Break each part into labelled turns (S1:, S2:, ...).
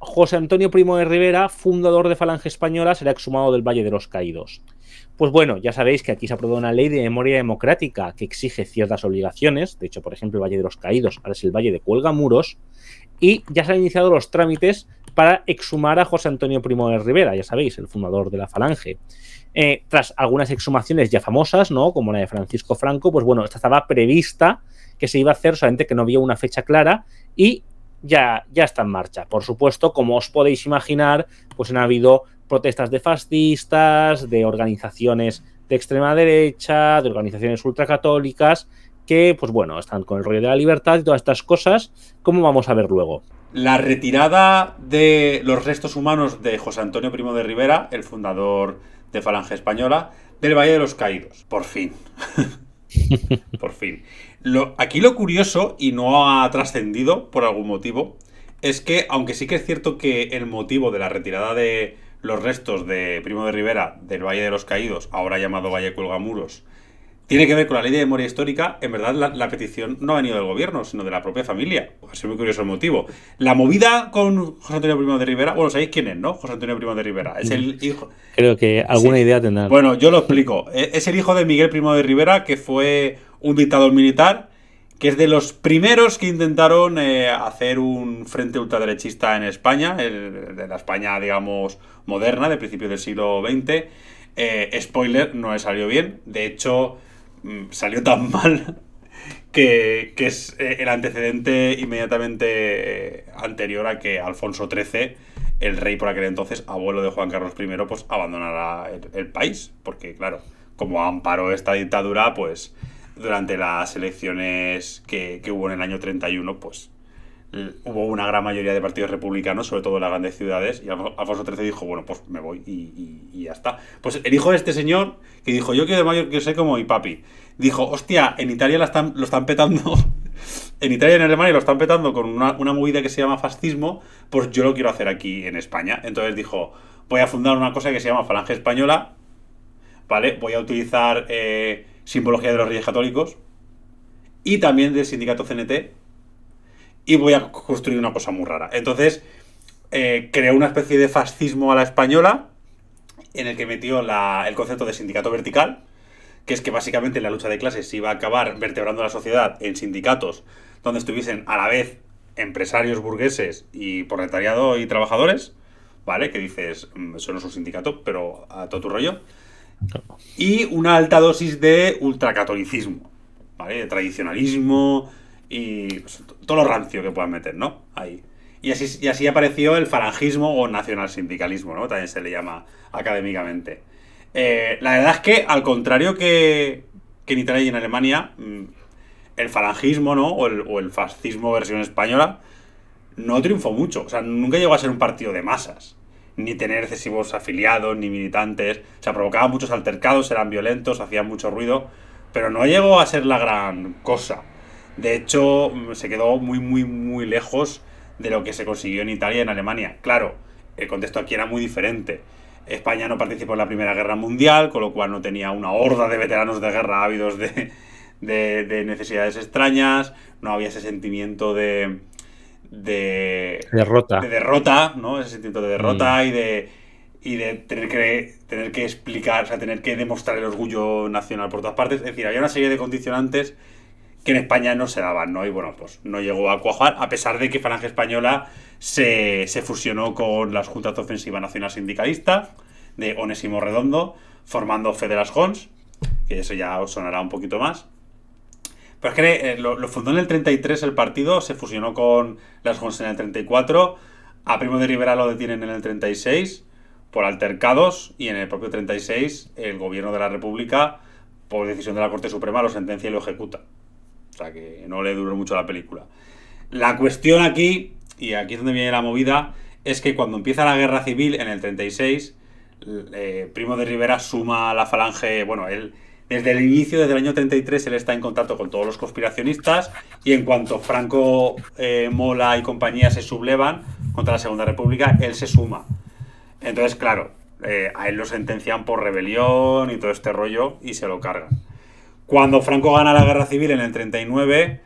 S1: José Antonio Primo de Rivera, fundador de Falange Española, será exhumado del Valle de los Caídos. Pues bueno, ya sabéis que aquí se aprobó una ley de memoria democrática que exige ciertas obligaciones, de hecho, por ejemplo, el Valle de los Caídos, ahora es el Valle de Cuelgamuros, y ya se han iniciado los trámites para exhumar a José Antonio Primo de Rivera, ya sabéis, el fundador de la Falange. Eh, tras algunas exhumaciones ya famosas, ¿no? Como la de Francisco Franco, pues bueno, esta estaba prevista que se iba a hacer, solamente que no había una fecha clara, y ya, está en marcha. Por supuesto, como os podéis imaginar, pues han habido protestas de fascistas, de organizaciones de extrema derecha, de organizaciones ultracatólicas, que, pues bueno, están con el rollo de la libertad y todas estas cosas, como vamos a ver luego.
S2: La retirada de los restos humanos de José Antonio Primo de Rivera, el fundador de Falange Española, del Valle de los Caídos. Por fin. Por fin. aquí lo curioso, y no ha trascendido por algún motivo, es que, aunque sí que es cierto que el motivo de la retirada de los restos de Primo de Rivera del Valle de los Caídos, ahora llamado Valle Cuelgamuros, tiene que ver con la ley de memoria histórica, en verdad la, petición no ha venido del gobierno, sino de la propia familia. Va a muy curioso el motivo. La movida con José Antonio Primo de Rivera, bueno, sabéis quién es, ¿no? José Antonio Primo de Rivera. Es el hijo.
S1: Creo que alguna idea tendrá. Bueno,
S2: yo lo explico. E, es el hijo de Miguel Primo de Rivera, que fue un dictador militar, que es de los primeros que intentaron eh, hacer un frente ultraderechista en España, de la España, digamos, moderna, de principios del siglo XX. Eh, spoiler, no le salió bien. De hecho, Mm, salió tan mal que, es eh, el antecedente inmediatamente eh, anterior a que Alfonso XIII, el rey por aquel entonces, abuelo de Juan Carlos I, pues abandonara el, país. Porque, claro, como amparó esta dictadura, pues durante las elecciones que, que hubo en el año 31, pues Mm. hubo una gran mayoría de partidos republicanos, sobre todo en las grandes ciudades, y Alfonso XIII dijo, bueno, pues me voy y, ya está. Pues el hijo de este señor, que dijo, yo quiero de mayor que sé como mi papi, dijo, hostia, en Italia están, lo están petando, en Italia y en Alemania lo están petando con una, movida que se llama fascismo, pues yo lo quiero hacer aquí en España. Entonces dijo, voy a fundar una cosa que se llama Falange Española, ¿vale? Voy a utilizar eh, simbología de los Reyes Católicos y también del sindicato CNT y voy a construir una cosa muy rara. Entonces, eh, creó una especie de fascismo a la española en el que metió el concepto de sindicato vertical, que es que básicamente la lucha de clases iba a acabar vertebrando la sociedad en sindicatos donde estuviesen a la vez empresarios burgueses y proletariado y trabajadores, ¿vale? Que dices, mm, eso no es un sindicato, pero a todo tu rollo. Y una alta dosis de ultracatolicismo, ¿vale? De tradicionalismo, y pues, todo lo rancio que puedan meter, ¿no? Ahí. Y así, y así apareció el falangismo o nacional sindicalismo, ¿no? También se le llama académicamente. Eh, la verdad es que, al contrario que, en Italia y en Alemania, mm, el falangismo, ¿no? O el, o el, fascismo versión española, no triunfó mucho. O sea, nunca llegó a ser un partido de masas. Ni tener excesivos afiliados, ni militantes. O sea, provocaba muchos altercados, eran violentos, hacían mucho ruido. Pero no llegó a ser la gran cosa. De hecho, se quedó muy, muy, muy lejos de lo que se consiguió en Italia y en Alemania. Claro, el contexto aquí era muy diferente. España no participó en la Primera Guerra Mundial, con lo cual no tenía una horda de veteranos de guerra ávidos de, necesidades extrañas, no había ese sentimiento de, de derrota, de derrota ¿no? Ese sentimiento de derrota mm. y de de tener que tener que explicar, o sea, tener que demostrar el orgullo nacional por todas partes. Es decir, había una serie de condicionantes que en España no se daban, ¿no? Y bueno, pues no llegó a cuajar, a pesar de que Falange Española se, fusionó con las Juntas de Ofensiva Nacional Sindicalista de Onésimo Redondo, formando Federas Jones, que eso ya os sonará un poquito más. Pero es que eh, lo, fundó en el 33 el partido, se fusionó con las Jones en el 34, a Primo de Rivera lo detienen en el 36 por altercados y en el propio 36 el gobierno de la República, por decisión de la Corte Suprema, lo sentencia y lo ejecuta. O sea, que no le duró mucho la película. La cuestión aquí, y aquí es donde viene la movida, es que cuando empieza la guerra civil en el 36, eh, Primo de Rivera suma a la falange, bueno, él desde el inicio, desde el año 33, él está en contacto con todos los conspiracionistas y en cuanto Franco, eh, Mola y compañía se sublevan contra la Segunda República, él se suma. Entonces, claro, eh, a él lo sentencian por rebelión y todo este rollo y se lo cargan. Cuando Franco gana la guerra civil en el 39,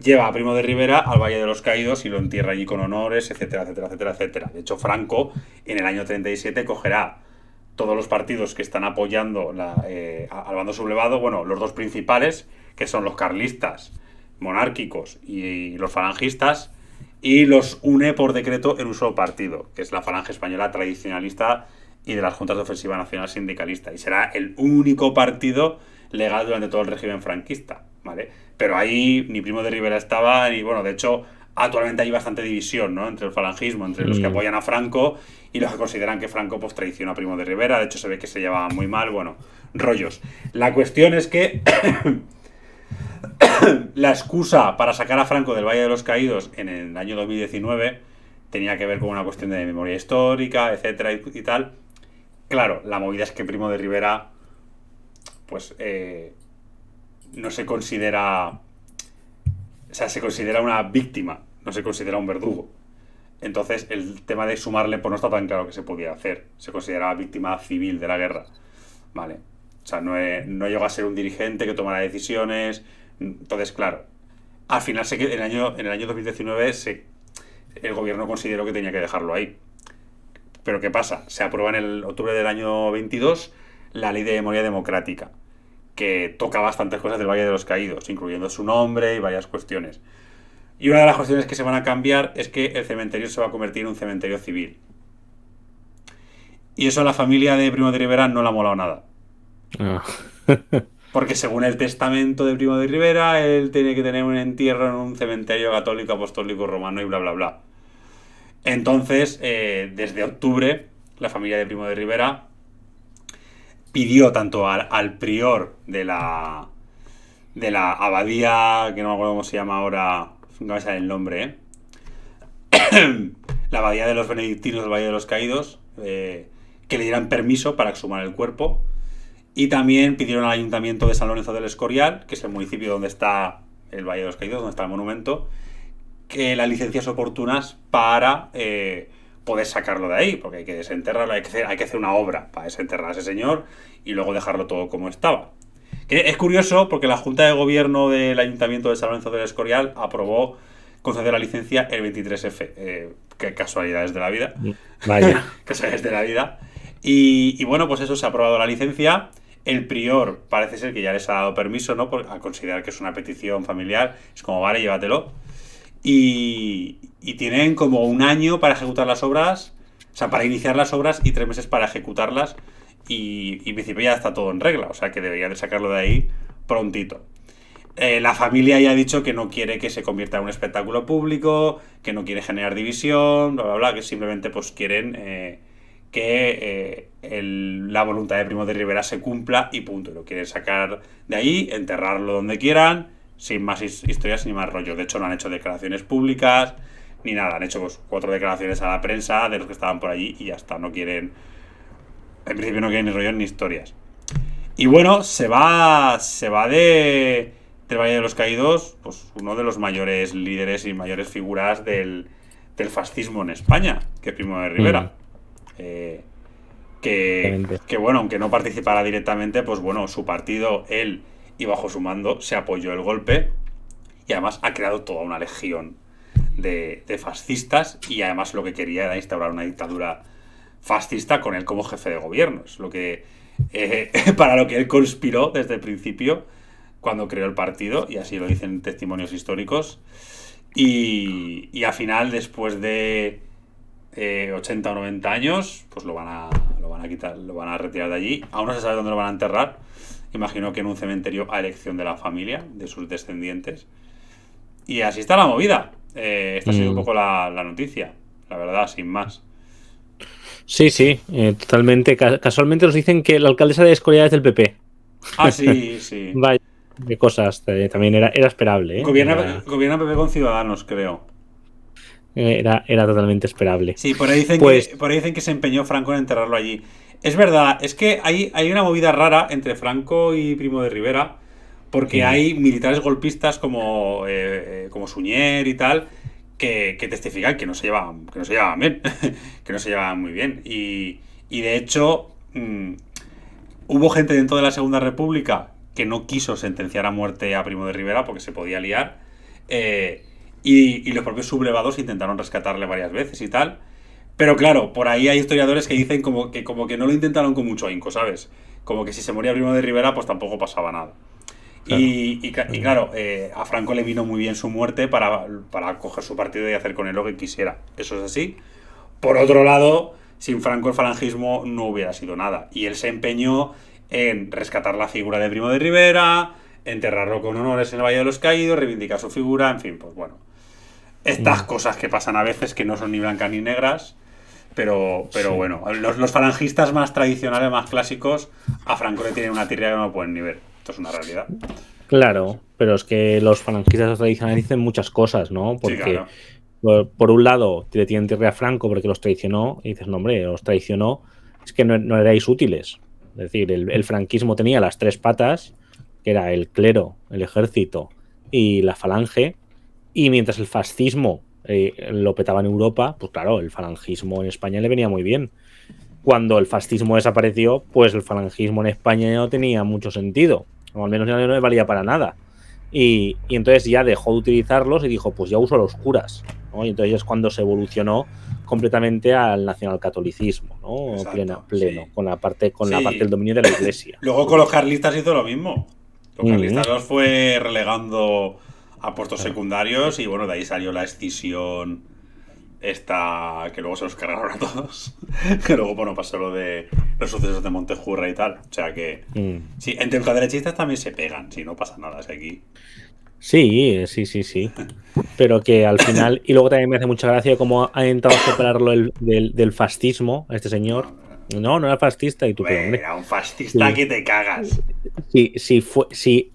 S2: lleva a Primo de Rivera al Valle de los Caídos y lo entierra allí con honores, etcétera, etcétera, etcétera, etcétera. De hecho, Franco en el año 37 cogerá todos los partidos que están apoyando eh, al bando sublevado, bueno, los dos principales, que son los carlistas, monárquicos y, los falangistas, y los une por decreto en un solo partido, que es la Falange Española Tradicionalista y de las Juntas de Ofensiva Nacional Sindicalista. Y será el único partido legal durante todo el régimen franquista, ¿vale? Pero ahí ni Primo de Rivera estaba, y bueno, de hecho, actualmente hay bastante división, ¿no? Entre el falangismo, entre los que apoyan a Franco y los que consideran que Franco pues a Primo de Rivera, de hecho se ve que se llevaba muy mal, bueno, rollos. La cuestión es que la excusa para sacar a Franco del Valle de los Caídos en el año 2019 tenía que ver con una cuestión de memoria histórica, etcétera y tal. Claro, la movida es que Primo de Rivera pues eh, no se considera, o sea, se considera una víctima, no se considera un verdugo. Entonces el tema de sumarle pues no está tan claro que se podía hacer. Se considera víctima civil de la guerra. Vale. O sea, no, llega llegó a ser un dirigente que tomara decisiones. Entonces, claro. Al final sé que en el año, en el año 2019 el gobierno consideró que tenía que dejarlo ahí. Pero ¿qué pasa? Se aprueba en el octubre del año 22 la ley de memoria democrática, que toca bastantes cosas del Valle de los Caídos, incluyendo su nombre y varias cuestiones. Y una de las cuestiones que se van a cambiar es que el cementerio se va a convertir en un cementerio civil. Y eso a la familia de Primo de Rivera no le ha molado nada. Ah. Porque según el testamento de Primo de Rivera, él tiene que tener un entierro en un cementerio católico, apostólico, romano y bla, bla, bla. Entonces, eh, desde octubre, la familia de Primo de Rivera pidió tanto al, prior de la de la abadía, que no me acuerdo cómo se llama ahora, no me sale el nombre, ¿eh? la abadía de los benedictinos del Valle de los Caídos, eh, que le dieran permiso para exhumar el cuerpo. Y también pidieron al ayuntamiento de San Lorenzo del Escorial, que es el municipio donde está el Valle de los Caídos, donde está el monumento, que las licencias oportunas para eh, poder sacarlo de ahí, porque hay que desenterrarlo, hay que, hacer, una obra para desenterrar a ese señor y luego dejarlo todo como estaba. es curioso porque la Junta de Gobierno del Ayuntamiento de San Lorenzo del Escorial aprobó conceder la licencia el 23F. Eh, qué casualidades de la vida. Mm, vaya. casualidades de la vida. Y, bueno, pues eso, se ha aprobado la licencia. El prior parece ser que ya les ha dado permiso, ¿no? a considerar que es una petición familiar. Es como, vale, llévatelo y, tienen como un año para ejecutar las obras, o sea, para iniciar las obras y tres meses para ejecutarlas y, en principio ya está todo en regla, o sea que deberían de sacarlo de ahí prontito. Eh, la familia ya ha dicho que no quiere que se convierta en un espectáculo público, que no quiere generar división, bla, bla, bla, que simplemente pues quieren eh, que eh, la voluntad de Primo de Rivera se cumpla y punto. Lo quieren sacar de ahí, enterrarlo donde quieran sin más historias ni más rollo. De hecho, no han hecho declaraciones públicas ni nada. Han hecho pues, cuatro declaraciones a la prensa de los que estaban por allí y ya está. No quieren. En principio, no quieren ni rollos ni historias. Y bueno, se va, se va de, del Valle de los Caídos, pues uno de los mayores líderes y mayores figuras del, fascismo en España, que es Primo de Rivera. Mm. Eh, que, que bueno, aunque no participara directamente, pues bueno, su partido, él y bajo su mando se apoyó el golpe y además ha creado toda una legión de, fascistas y además lo que quería era instaurar una dictadura fascista con él como jefe de gobierno. Es lo que, eh, para lo que él conspiró desde el principio cuando creó el partido y así lo dicen testimonios históricos. Y, y al final, después de eh, 80 o 90 años, pues lo van, a, lo van a quitar, lo van a retirar de allí. Aún no se sabe dónde lo van a enterrar imagino que en un cementerio a elección de la familia, de sus descendientes. Y así está la movida. Eh, esta ha sido un mm. poco la, noticia, la verdad, sin más.
S1: Sí, sí, eh, totalmente. Casualmente nos dicen que la alcaldesa de Escoria es del PP. Ah, sí, sí. Vaya, qué cosas. Eh, también era, era esperable. ¿eh? Gobierna,
S2: PP con Ciudadanos, creo.
S1: Era, era, totalmente esperable. Sí, por ahí, dicen que, pues
S2: por ahí dicen que se empeñó Franco en enterrarlo allí. Es verdad, es que hay, hay una movida rara entre Franco y Primo de Rivera, porque hay militares golpistas como, eh, eh, Suñer y tal, que, testifican que no se llevaban, que no se bien, que no se llevaban muy bien. Y, de hecho, mm, hubo gente dentro de la Segunda República que no quiso sentenciar a muerte a Primo de Rivera porque se podía liar. Eh, y, y, los propios sublevados intentaron rescatarle varias veces y tal. Pero claro, por ahí hay historiadores que dicen como que, como que no lo intentaron con mucho ahínco, ¿sabes? Como que si se moría Primo de Rivera, pues tampoco pasaba nada. Y, claro, eh, a Franco le vino muy bien su muerte para, para coger su partido y hacer con él lo que quisiera. Eso es así. Por otro lado, sin Franco el falangismo no hubiera sido nada. Y él se empeñó en rescatar la figura de Primo de Rivera, enterrarlo con honores en el Valle de los Caídos, reivindicar su figura, en fin, pues bueno. Estas mm. cosas que pasan a veces que no son ni blancas ni negras. Pero, bueno, los, falangistas más tradicionales, más clásicos, a Franco le tienen una tirria que no pueden ni ver. Esto es una realidad.
S1: Claro, pero es que los falangistas tradicionales dicen muchas cosas, ¿no? Porque por, un lado le tienen tirria a Franco porque los traicionó y dices, no, hombre, los traicionó, es que no, erais útiles. Es decir, el, el franquismo tenía las tres patas, que era el clero, el ejército y la falange, y mientras el fascismo eh, lo petaba en Europa, pues claro, el falangismo en España le venía muy bien. Cuando el fascismo desapareció, pues el falangismo en España no tenía mucho sentido, o al menos ya no le valía para nada. Y, entonces ya dejó de utilizarlos y dijo, pues ya uso los curas. Y entonces es cuando se evolucionó completamente al nacionalcatolicismo, pleno, con la parte, con la parte del dominio de la iglesia.
S2: Luego con los carlistas hizo lo mismo. Los carlistas fue relegando a puestos secundarios y bueno, de ahí salió la escisión esta que luego se los cargaron a todos. que luego, bueno, pasó lo de los sucesos de Montejurra y tal. O sea que mm. sí, entre derechistas también se pegan, si no pasa nada, aquí.
S1: Sí, sí, sí, sí. Pero que al final, y luego también me hace mucha gracia cómo ha entrado a separarlo del, del fascismo, este señor. No, no era fascista y tú. era un fascista que
S2: te cagas.
S1: Sí, fue,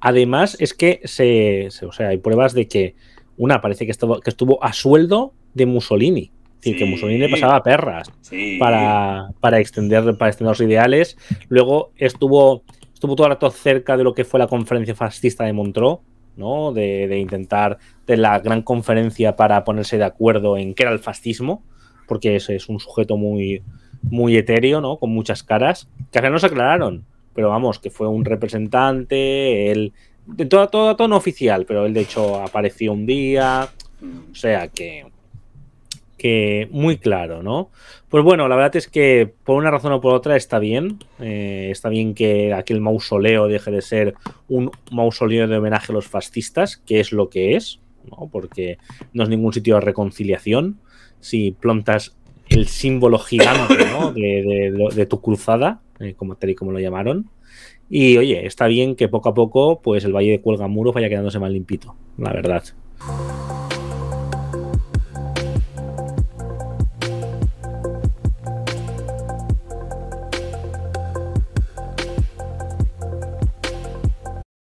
S1: además es que se, o sea, hay pruebas de que una parece que estuvo, que estuvo a sueldo de Mussolini. Sí, que Mussolini le pasaba perras para, extender, para extender los ideales. Luego estuvo, estuvo todo el rato cerca de lo que fue la conferencia fascista de Montreux, ¿no? De, intentar, de la gran conferencia para ponerse de acuerdo en qué era el fascismo, porque es, es un sujeto muy, muy etéreo, ¿no? Con muchas caras, que al no se aclararon pero vamos, que fue un representante, él, de todo, todo, oficial, pero él de hecho apareció un día, o sea que, que muy claro, ¿no? Pues bueno, la verdad es que por una razón o por otra está bien, eh, está bien que aquel mausoleo deje de ser un mausoleo de homenaje a los fascistas, que es lo que es, ¿no? Porque no es ningún sitio de reconciliación, si plantas el símbolo gigante de tu cruzada, eh, como tal como lo llamaron. Y oye, está bien que poco a poco, pues el Valle de muro vaya quedándose más limpito, la verdad.